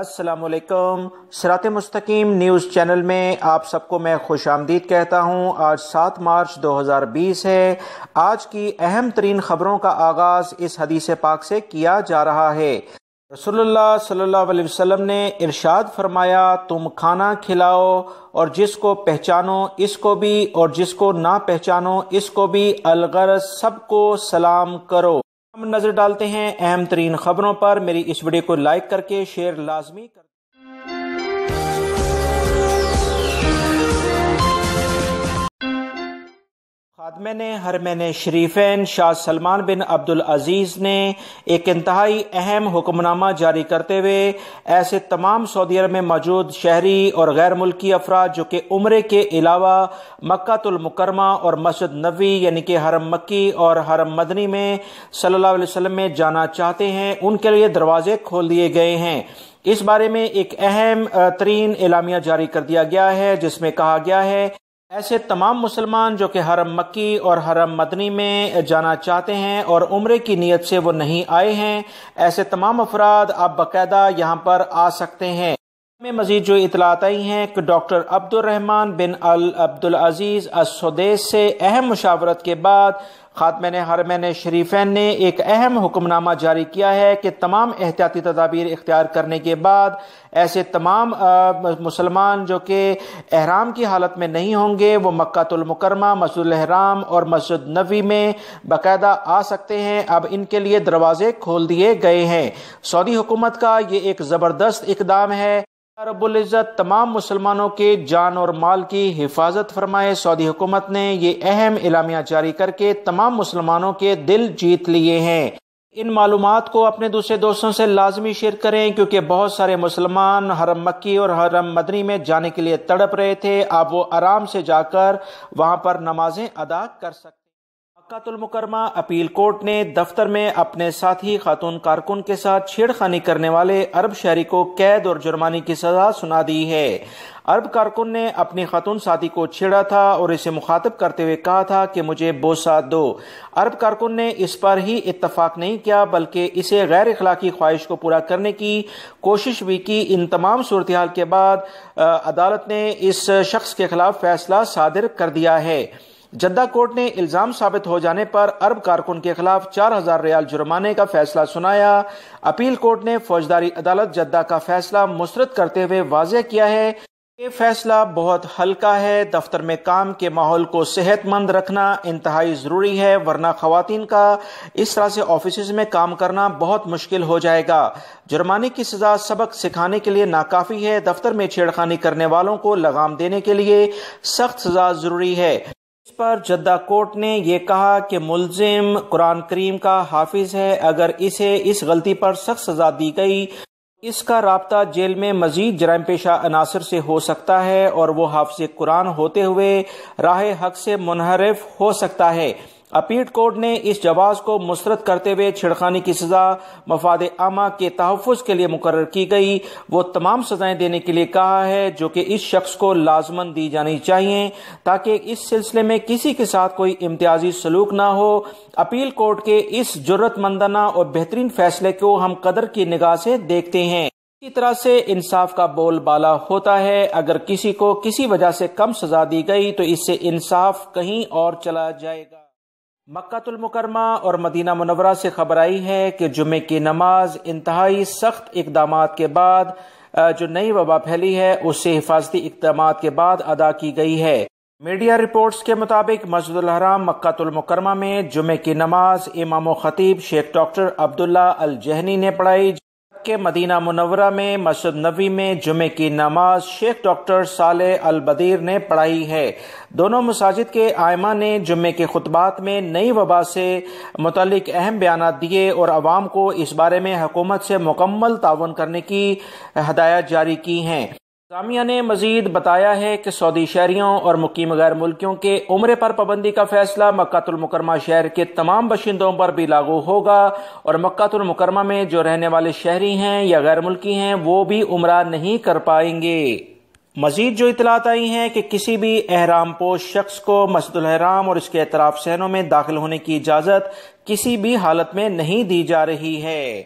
السلام علیکم سرات مستقیم نیوز چینل میں آپ سب کو میں خوش آمدید کہتا ہوں آج سات مارچ دو ہزار بیس ہے آج کی اہم ترین خبروں کا آغاز اس حدیث پاک سے کیا جا رہا ہے رسول اللہ صلی اللہ علیہ وسلم نے ارشاد فرمایا تم کھانا کھلاؤ اور جس کو پہچانو اس کو بھی اور جس کو نہ پہچانو اس کو بھی الغرض سب کو سلام کرو ہم نظر ڈالتے ہیں اہم ترین خبروں پر میری اس ویڈیو کو لائک کر کے شیئر لازمی کر بدمین حرمین شریفین شاہ سلمان بن عبدالعزیز نے ایک انتہائی اہم حکم نامہ جاری کرتے ہوئے ایسے تمام سعودی عرب میں موجود شہری اور غیر ملکی افراد جو کہ عمرے کے علاوہ مکہ المکرمہ اور مسجد نبی یعنی کہ حرم مکی اور حرم مدنی میں صلی اللہ علیہ وسلم میں جانا چاہتے ہیں ان کے لیے دروازے کھول دیے گئے ہیں اس بارے میں ایک اہم ترین اعلامیہ جاری کر دیا گیا ہے جس میں کہا گیا ہے ایسے تمام مسلمان جو کہ حرم مکی اور حرم مدنی میں جانا چاہتے ہیں اور عمرے کی نیت سے وہ نہیں آئے ہیں ایسے تمام افراد اب باقاعدہ یہاں پر آ سکتے ہیں میں مزید جو اطلاعات آئی ہیں کہ ڈاکٹر عبد الرحمن بن العبد العزیز السودیس سے اہم مشاورت کے بعد خاتمین حرمین شریفین نے ایک اہم حکم نامہ جاری کیا ہے کہ تمام احتیاطی تدابیر اختیار کرنے کے بعد ایسے تمام مسلمان جو کہ احرام کی حالت میں نہیں ہوں گے وہ مکہ المکرمہ مسجد الحرام اور مسجد نبی میں باقاعدہ آ سکتے ہیں اب ان کے لیے دروازے کھول دیے گئے ہیں سعودی حکومت کا یہ ایک زبردست اقدام ہے رب العزت تمام مسلمانوں کے جان اور مال کی حفاظت فرمائے سعودی حکومت نے یہ اہم اعلامیہ جاری کر کے تمام مسلمانوں کے دل جیت لیے ہیں ان معلومات کو اپنے دوسرے دوستوں سے لازمی شیئر کریں کیونکہ بہت سارے مسلمان حرم مکی اور حرم مدنی میں جانے کے لیے تڑپ رہے تھے آپ وہ آرام سے جا کر وہاں پر نمازیں ادا کر سکتے مکہ مکرمہ اپیل کورٹ نے دفتر میں اپنے ساتھی خاتون کارکن کے ساتھ چھیڑ خانی کرنے والے عرب شہری کو قید اور جرمانی کی سزا سنا دی ہے عرب کارکن نے اپنی خاتون ساتھی کو چھیڑا تھا اور اسے مخاطب کرتے ہوئے کہا تھا کہ مجھے بوسا دو عرب کارکن نے اس پر ہی اتفاق نہیں کیا بلکہ اسے غیر اخلاقی خواہش کو پورا کرنے کی کوشش بھی کی ان تمام صورتحال کے بعد عدالت نے اس شخص کے خلاف فیصلہ صادر کر دیا ہے جدہ کورٹ نے الزام ثابت ہو جانے پر عرب کارکن کے خلاف چار ہزار ریال جرمانے کا فیصلہ سنایا اپیل کورٹ نے فوجداری عدالت جدہ کا فیصلہ مسترد کرتے ہوئے واضح کیا ہے یہ فیصلہ بہت ہلکا ہے دفتر میں کام کے ماحول کو صحت مند رکھنا انتہائی ضروری ہے ورنہ خواتین کا اس طرح سے آفیسز میں کام کرنا بہت مشکل ہو جائے گا جرمانے کی سزا سبق سکھانے کے لیے ناکافی ہے دفتر میں چھیڑخانی کرنے والوں کو لگام دینے کے لیے سخت سزا ضروری ہے اس پر جدہ کورٹ نے یہ کہا کہ ملزم قرآن کریم کا حافظ ہے اگر اسے اس غلطی پر سخت سزا دی گئی اس کا رابطہ جیل میں مزید جرائم پیشہ عناصر سے ہو سکتا ہے اور وہ حافظ قرآن ہوتے ہوئے راہ حق سے منحرف ہو سکتا ہے اپیٹ کورٹ نے اس جواز کو مسترد کرتے ہوئے چھڑخانی کی سزا مفاد عامہ کے تحفظ کے لیے مقرر کی گئی وہ تمام سزائیں دینے کے لیے کہا ہے جو کہ اس شخص کو لازمن دی جانی چاہیے تاکہ اس سلسلے میں کسی کے ساتھ کوئی امتیازی سلوک نہ ہو اپیل کورٹ کے اس جرت مندانہ اور بہترین فیصلے کو ہم قدر کی نگاہ سے دیکھتے ہیں اسی طرح سے انصاف کا بول بالا ہوتا ہے اگر کسی کو کسی وجہ سے کم سزا دی گئی تو اس سے انصاف کہیں اور چلا جائے گا مکہ المکرمہ اور مدینہ منورہ سے خبر آئی ہے کہ جمعے کی نماز انتہائی سخت اقدامات کے بعد جو نئی وبا پھیلی ہے اس سے حفاظتی اقدامات کے بعد ادا کی گئی ہے میڈیا رپورٹس کے مطابق مسجد الحرام مکہ المکرمہ میں جمعے کی نماز امام و خطیب شیخ ڈاکٹر عبداللہ الجہنی نے پڑھائی کے مدینہ منورہ میں مسجد نبی میں جمعے کی نماز شیخ ڈاکٹر صالح البدیر نے پڑھائی ہے دونوں مساجد کے آئمہ نے جمعے کے خطبات میں نئی وبا سے متعلق اہم بیانات دیے اور عوام کو اس بارے میں حکومت سے مکمل تعاون کرنے کی ہدایت جاری کی ہیں جامعہ نے مزید بتایا ہے کہ سعودی شہریوں اور مقیم غیر ملکیوں کے عمرے پر پابندی کا فیصلہ مکہ المکرمہ شہر کے تمام باشندوں پر بھی لاگو ہوگا اور مکہ المکرمہ میں جو رہنے والے شہری ہیں یا غیر ملکی ہیں وہ بھی عمرہ نہیں کر پائیں گے مزید جو اطلاعات آئی ہیں کہ کسی بھی احرام پوش شخص کو مسجد الحرام اور اس کے اعتراف سہنوں میں داخل ہونے کی اجازت کسی بھی حالت میں نہیں دی جا رہی ہے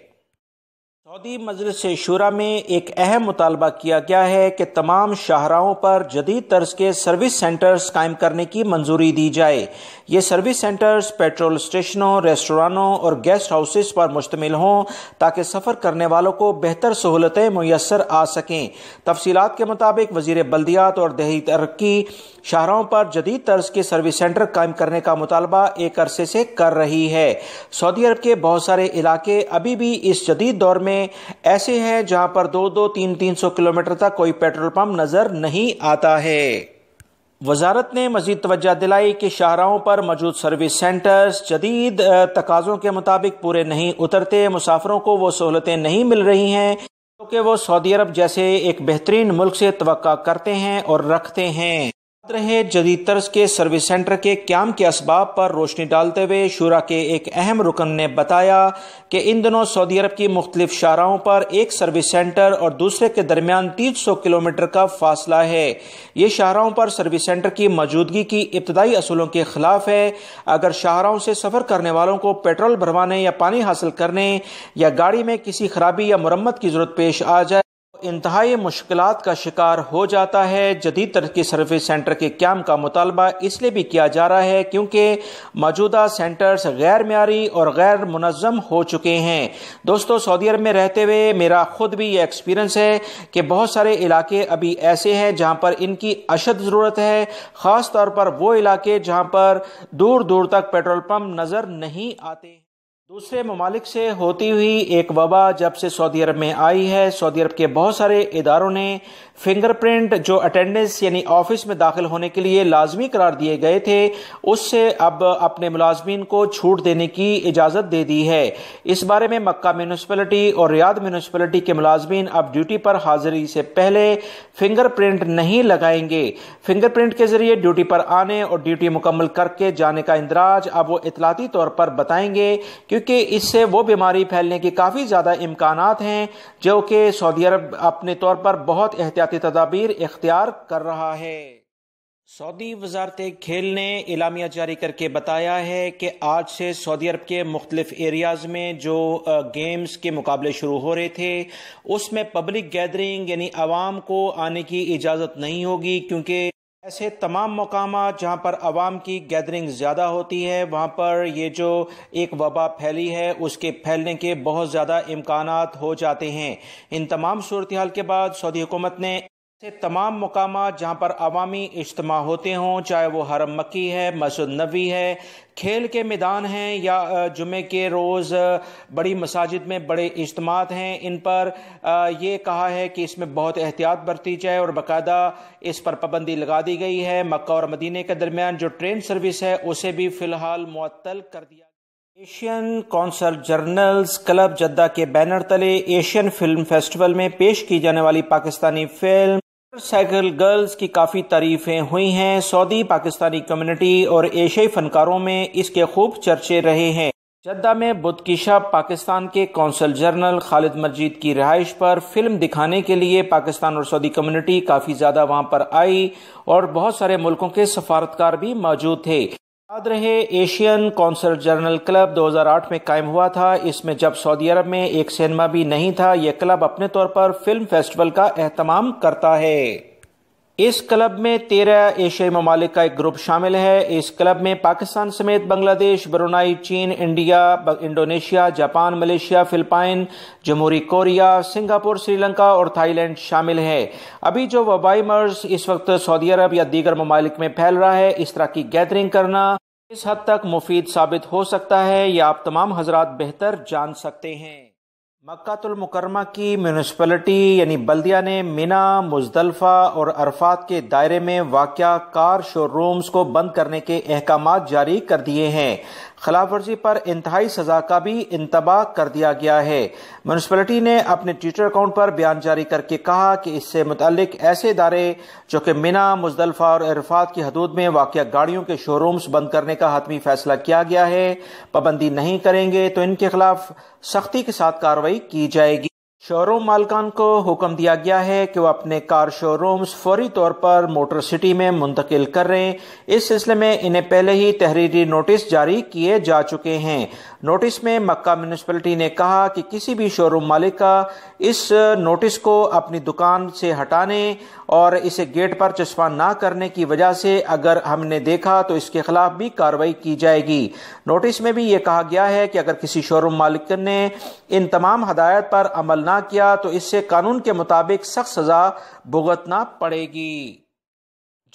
سعودی مجلس شورا میں ایک اہم مطالبہ کیا گیا ہے کہ تمام شاہراہوں پر جدید طرز کے سروس سینٹرز قائم کرنے کی منظوری دی جائے یہ سروس سینٹرز پیٹرول اسٹیشنوں ریسٹورانوں اور گیسٹ ہاؤسز پر مشتمل ہوں تاکہ سفر کرنے والوں کو بہتر سہولتیں میسر آ سکیں تفصیلات کے مطابق وزیر بلدیات اور دیہی ترقی شاہراہوں پر جدید طرز کے سروس سینٹر قائم کرنے کا مطالبہ ایک عرصے سے کر رہی ہے سعودی عرب کے بہت سارے علاقے ابھی بھی اس جدید دور میں ایسے ہیں جہاں پر دو دو تین تین سو کلومیٹر تک کوئی پیٹرول پمپ نظر نہیں آتا ہے وزارت نے مزید توجہ دلائی کہ شاہراہوں پر موجود سروس سینٹرز جدید تقاضوں کے مطابق پورے نہیں اترتے مسافروں کو وہ سہولتیں نہیں مل رہی ہیں کیونکہ وہ سعودی عرب جیسے ایک بہترین ملک سے توقع کرتے ہیں اور رکھتے ہیں بات رہے جدید طرز کے سروس سینٹر کے قیام کے اسباب پر روشنی ڈالتے ہوئے شورا کے ایک اہم رکن نے بتایا کہ ان دنوں سعودی عرب کی مختلف شاہراہوں پر ایک سروس سینٹر اور دوسرے کے درمیان تین سو کلومیٹر کا فاصلہ ہے یہ شاہراہوں پر سروس سینٹر کی موجودگی کی ابتدائی اصولوں کے خلاف ہے اگر شاہراہوں سے سفر کرنے والوں کو پیٹرول بھروانے یا پانی حاصل کرنے یا گاڑی میں کسی خرابی یا مرمت کی ضرورت پیش آ جائے انتہائی مشکلات کا شکار ہو جاتا ہے جدید ترقی سروس سینٹر کے قیام کا مطالبہ اس لیے بھی کیا جا رہا ہے کیونکہ موجودہ سینٹرز غیر معیاری اور غیر منظم ہو چکے ہیں دوستو سعودی عرب میں رہتے ہوئے میرا خود بھی یہ ایکسپیرینس ہے کہ بہت سارے علاقے ابھی ایسے ہیں جہاں پر ان کی اشد ضرورت ہے خاص طور پر وہ علاقے جہاں پر دور دور تک پیٹرول پمپ نظر نہیں آتے دوسرے ممالک سے ہوتی ہوئی ایک وبا جب سے سعودی عرب میں آئی ہے سعودی عرب کے بہت سارے اداروں نے فنگر پرنٹ جو اٹینڈنس یعنی آفس میں داخل ہونے کے لیے لازمی قرار دیے گئے تھے اس سے اب اپنے ملازمین کو چھوٹ دینے کی اجازت دے دی ہے اس بارے میں مکہ میونسپلٹی اور ریاد میونسپلٹی کے ملازمین اب ڈیوٹی پر حاضری سے پہلے فنگر پرنٹ نہیں لگائیں گے فنگر پرنٹ کے ذریعے ڈیوٹی پر آنے اور ڈیوٹی مکمل کر کے جانے کا اندراج اب وہ اطلاعاتی طور پر بتائیں گے کیونکہ اس سے وہ بیماری پھیلنے کے کافی زیادہ امکانات ہیں جو کہ سعودی عرب اپنے طور پر بہت احتیاطی تدابیر اختیار کر رہا ہے سعودی وزارت کھیل نے اعلامیہ جاری کر کے بتایا ہے کہ آج سے سعودی عرب کے مختلف ایریاز میں جو گیمز کے مقابلے شروع ہو رہے تھے اس میں پبلک گیدرنگ یعنی عوام کو آنے کی اجازت نہیں ہوگی کیونکہ ایسے تمام مقامات جہاں پر عوام کی گیدرنگ زیادہ ہوتی ہے وہاں پر یہ جو ایک وبا پھیلی ہے اس کے پھیلنے کے بہت زیادہ امکانات ہو جاتے ہیں ان تمام صورتحال کے بعد سعودی حکومت نے سے تمام مقامات جہاں پر عوامی اجتماع ہوتے ہوں چاہے وہ حرم مکی ہے مسجد نبی ہے کھیل کے میدان ہیں یا جمعے کے روز بڑی مساجد میں بڑے اجتماعات ہیں ان پر یہ کہا ہے کہ اس میں بہت احتیاط برتی جائے اور باقاعدہ اس پر پابندی لگا دی گئی ہے مکہ اور مدینہ کے درمیان جو ٹرین سروس ہے اسے بھی فی الحال معطل کر دیا Asian council journals club Jeddah کے بینر تلے ایشین فلم فیسٹیول میں پیش کی جانے والی Pakistani film motorcycle girls کی کافی تعریفیں ہوئی ہیں سعودی پاکستانی کمیونٹی اور ایشیائی فنکاروں میں اس کے خوب چرچے رہے ہیں جدہ میں بدھ کی شب پاکستان کے کونسل جنرل خالد مجید کی رہائش پر فلم دکھانے کے لیے پاکستان اور سعودی کمیونٹی کافی زیادہ وہاں پر آئی اور بہت سارے ملکوں کے سفارتکار بھی موجود تھے یاد رہے ایشین کونسل جرنل کلب دو ہزار آٹھ میں قائم ہوا تھا اس میں جب سعودی عرب میں ایک سینما بھی نہیں تھا یہ کلب اپنے طور پر فلم فیسٹیول کا اہتمام کرتا ہے اس کلب میں تیرہ ایشیائی ممالک کا ایک گروپ شامل ہے اس کلب میں پاکستان سمیت بنگلہ دیش برونائی چین India Indonesia Japan Malaysia Philippines جمہوری کوریا سنگاپور سری لنکا اور تھائی لینڈ شامل ہے ابھی جو وبائی مرض اس وقت سعودی عرب یا دیگر ممالک میں پھیل رہا ہے اس طرح کی گیدرنگ کرنا اس حد تک مفید ثابت ہو سکتا ہے یا آپ تمام حضرات بہتر جان سکتے ہیں مکہ المکرمہ کی میونسپلٹی یعنی بلدیہ نے مینا مزدلفہ اور عرفات کے دائرے میں واقع کار شو رومز کو بند کرنے کے احکامات جاری کر دیے ہیں خلاف ورزی پر انتہائی سزا کا بھی انتباہ کر دیا گیا ہے میونسپلٹی نے اپنے ٹویٹر اکاؤنٹ پر بیان جاری کر کے کہا کہ اس سے متعلق ایسے ادارے جو کہ منا مزدلفہ اور عرفات کی حدود میں واقع گاڑیوں کے شو بند کرنے کا حتمی فیصلہ کیا گیا ہے پابندی نہیں کریں گے تو ان کے خلاف سختی کے ساتھ کاروائی کی جائے گی شو روم مالکان کو حکم دیا گیا ہے کہ وہ اپنے کار رومز فوری طور پر موٹر سٹی میں منتقل کر رہے ہیں اس سلسلے میں انہیں پہلے ہی تحریری نوٹس جاری کیے جا چکے ہیں نوٹس میں مکہ میونسپلٹی نے کہا کہ کسی بھی شو روم مالک کا اس نوٹس کو اپنی دکان سے ہٹانے اور اسے گیٹ پر چشمہ نہ کرنے کی وجہ سے اگر ہم نے دیکھا تو اس کے خلاف بھی کاروائی کی جائے گی نوٹس میں بھی یہ کہا گیا ہے کہ اگر کسی شو روم مالک نے ان تمام ہدایت پر عمل نہ کیا تو اس سے قانون کے مطابق سخت سزا بھگتنا پڑے گی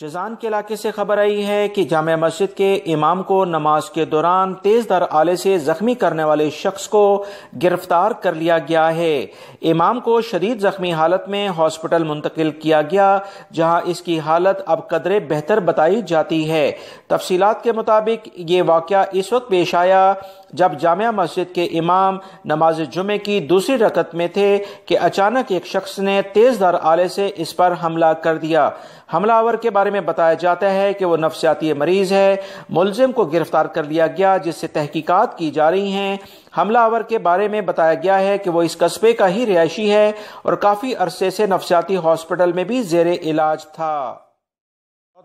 جزان کے علاقے سے خبر آئی ہے کہ جامع مسجد کے امام کو نماز کے دوران تیز در آلے سے زخمی کرنے والے شخص کو گرفتار کر لیا گیا ہے امام کو شدید زخمی حالت میں ہاسپٹل منتقل کیا گیا جہاں اس کی حالت اب قدرے بہتر بتائی جاتی ہے تفصیلات کے مطابق یہ واقعہ اس وقت پیش آیا جب جامع مسجد کے امام نماز جمعے کی دوسری رکت میں تھے کہ اچانک ایک شخص نے تیز در آلے سے اس پر حملہ کر دیا حملہ آور کے بارے بارے میں بتایا جاتا ہے کہ وہ نفسیاتی مریض ہے ملزم کو گرفتار کر لیا گیا جس سے تحقیقات کی جا رہی ہیں حملہ آور کے بارے میں بتایا گیا ہے کہ وہ اس قصبے کا ہی رہائشی ہے اور کافی عرصے سے نفسیاتی ہاسپٹل میں بھی زیر علاج تھا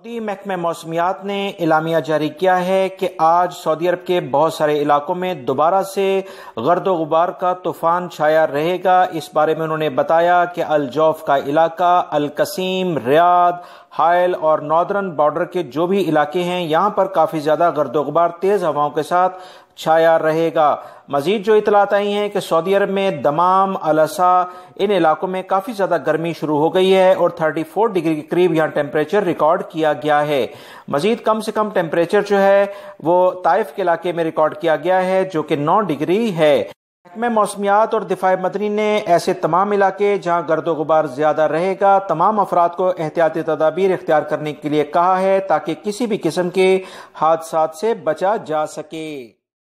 سعودی محکمہ موسمیات نے اعلامیہ جاری کیا ہے کہ آج سعودی عرب کے بہت سارے علاقوں میں دوبارہ سے غرد و غبار کا طوفان چھایا رہے گا اس بارے میں انہوں نے بتایا کہ الجوف کا علاقہ القسیم ریاد ہائل اور نارڈرن بارڈر کے جو بھی علاقے ہیں یہاں پر کافی زیادہ غرد و غبار تیز ہواوں کے ساتھ چھایا رہے گا مزید جو اطلاعات آئی ہیں کہ سعودی عرب میں دمام الاسا ان علاقوں میں کافی زیادہ گرمی شروع ہو گئی ہے اور 34 فور ڈگری کے قریب یہاں ٹیمپریچر ریکارڈ کیا گیا ہے مزید کم سے کم ٹیمپریچر جو ہے وہ طائف کے علاقے میں ریکارڈ کیا گیا ہے جو کہ نو ڈگری ہے محکمہ موسمیات اور دفاع مدنی نے ایسے تمام علاقے جہاں گرد و غبار زیادہ رہے گا تمام افراد کو احتیاطی تدابیر اختیار کرنے کے لیے کہا ہے تاکہ کسی بھی قسم کے حادثات سے بچا جا سکے